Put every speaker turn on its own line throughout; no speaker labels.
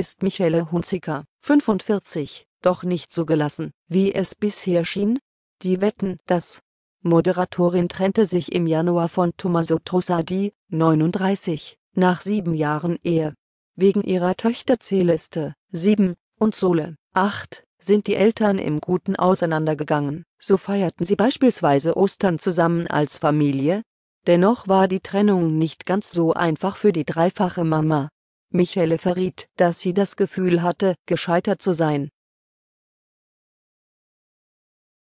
ist Michele Hunziker, 45, doch nicht so gelassen, wie es bisher schien. Die Wetten, dass Moderatorin trennte sich im Januar von Tommaso Trossardi, 39, nach sieben Jahren Ehe. Wegen ihrer Töchter Celeste, 7, und Sole, 8, sind die Eltern im Guten auseinandergegangen. So feierten sie beispielsweise Ostern zusammen als Familie. Dennoch war die Trennung nicht ganz so einfach für die dreifache Mama. Michele verriet, dass sie das Gefühl hatte, gescheitert zu sein.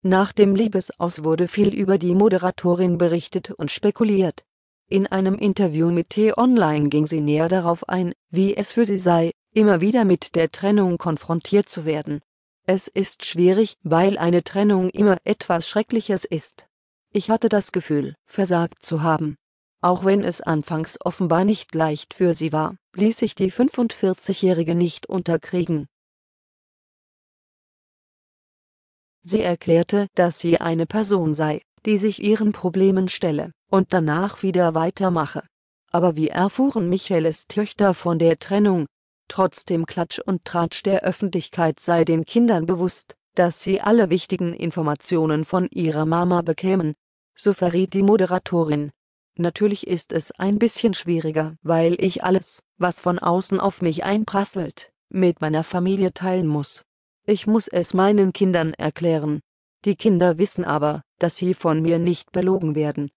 Nach dem Liebesaus wurde viel über die Moderatorin berichtet und spekuliert. In einem Interview mit T-Online ging sie näher darauf ein, wie es für sie sei, immer wieder mit der Trennung konfrontiert zu werden. Es ist schwierig, weil eine Trennung immer etwas Schreckliches ist. Ich hatte das Gefühl, versagt zu haben. Auch wenn es anfangs offenbar nicht leicht für sie war ließ sich die 45-Jährige nicht unterkriegen. Sie erklärte, dass sie eine Person sei, die sich ihren Problemen stelle und danach wieder weitermache. Aber wie erfuhren Michaeles Töchter von der Trennung? Trotzdem Klatsch und Tratsch der Öffentlichkeit sei den Kindern bewusst, dass sie alle wichtigen Informationen von ihrer Mama bekämen, so verriet die Moderatorin. Natürlich ist es ein bisschen schwieriger, weil ich alles, was von außen auf mich einprasselt, mit meiner Familie teilen muss. Ich muss es meinen Kindern erklären. Die Kinder wissen aber, dass sie von mir nicht belogen werden.